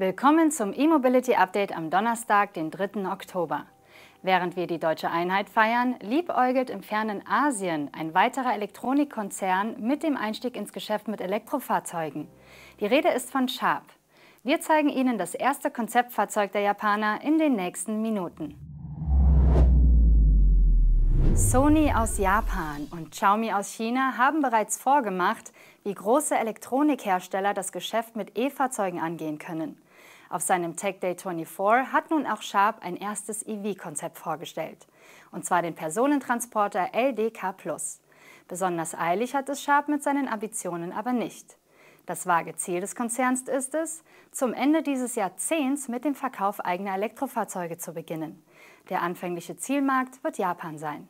Willkommen zum E-Mobility Update am Donnerstag, den 3. Oktober. Während wir die deutsche Einheit feiern, liebäugelt im fernen Asien ein weiterer Elektronikkonzern mit dem Einstieg ins Geschäft mit Elektrofahrzeugen. Die Rede ist von Sharp. Wir zeigen Ihnen das erste Konzeptfahrzeug der Japaner in den nächsten Minuten. Sony aus Japan und Xiaomi aus China haben bereits vorgemacht, wie große Elektronikhersteller das Geschäft mit E-Fahrzeugen angehen können. Auf seinem Tech Day 24 hat nun auch Sharp ein erstes EV-Konzept vorgestellt, und zwar den Personentransporter LDK+. Besonders eilig hat es Sharp mit seinen Ambitionen aber nicht. Das vage Ziel des Konzerns ist es, zum Ende dieses Jahrzehnts mit dem Verkauf eigener Elektrofahrzeuge zu beginnen. Der anfängliche Zielmarkt wird Japan sein.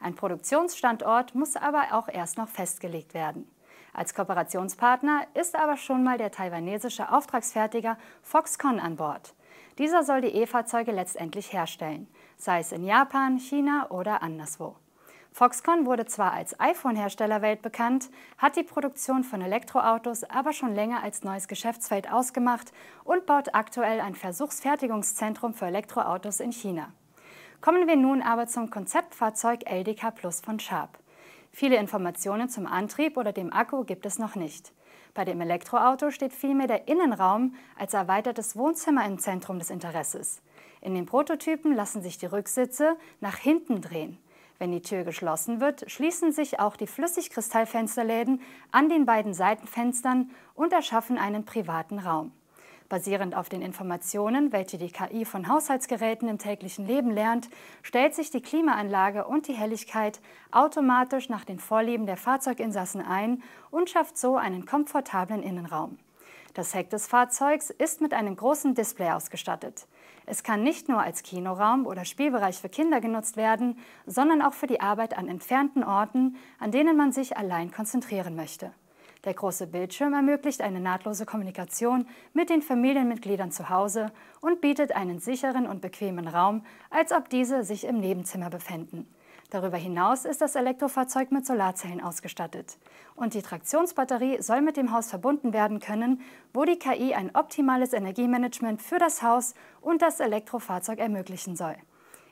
Ein Produktionsstandort muss aber auch erst noch festgelegt werden. Als Kooperationspartner ist aber schon mal der taiwanesische Auftragsfertiger Foxconn an Bord. Dieser soll die E-Fahrzeuge letztendlich herstellen, sei es in Japan, China oder anderswo. Foxconn wurde zwar als iPhone-Hersteller weltbekannt, hat die Produktion von Elektroautos aber schon länger als neues Geschäftsfeld ausgemacht und baut aktuell ein Versuchsfertigungszentrum für Elektroautos in China. Kommen wir nun aber zum Konzeptfahrzeug LDK Plus von Sharp. Viele Informationen zum Antrieb oder dem Akku gibt es noch nicht. Bei dem Elektroauto steht vielmehr der Innenraum als erweitertes Wohnzimmer im Zentrum des Interesses. In den Prototypen lassen sich die Rücksitze nach hinten drehen. Wenn die Tür geschlossen wird, schließen sich auch die Flüssigkristallfensterläden an den beiden Seitenfenstern und erschaffen einen privaten Raum. Basierend auf den Informationen, welche die KI von Haushaltsgeräten im täglichen Leben lernt, stellt sich die Klimaanlage und die Helligkeit automatisch nach den Vorlieben der Fahrzeuginsassen ein und schafft so einen komfortablen Innenraum. Das Heck des Fahrzeugs ist mit einem großen Display ausgestattet. Es kann nicht nur als Kinoraum oder Spielbereich für Kinder genutzt werden, sondern auch für die Arbeit an entfernten Orten, an denen man sich allein konzentrieren möchte. Der große Bildschirm ermöglicht eine nahtlose Kommunikation mit den Familienmitgliedern zu Hause und bietet einen sicheren und bequemen Raum, als ob diese sich im Nebenzimmer befänden. Darüber hinaus ist das Elektrofahrzeug mit Solarzellen ausgestattet. Und die Traktionsbatterie soll mit dem Haus verbunden werden können, wo die KI ein optimales Energiemanagement für das Haus und das Elektrofahrzeug ermöglichen soll.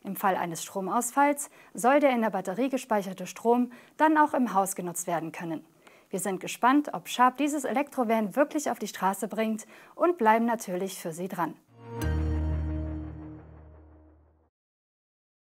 Im Fall eines Stromausfalls soll der in der Batterie gespeicherte Strom dann auch im Haus genutzt werden können. Wir sind gespannt, ob Sharp dieses Elektrovan wirklich auf die Straße bringt und bleiben natürlich für Sie dran.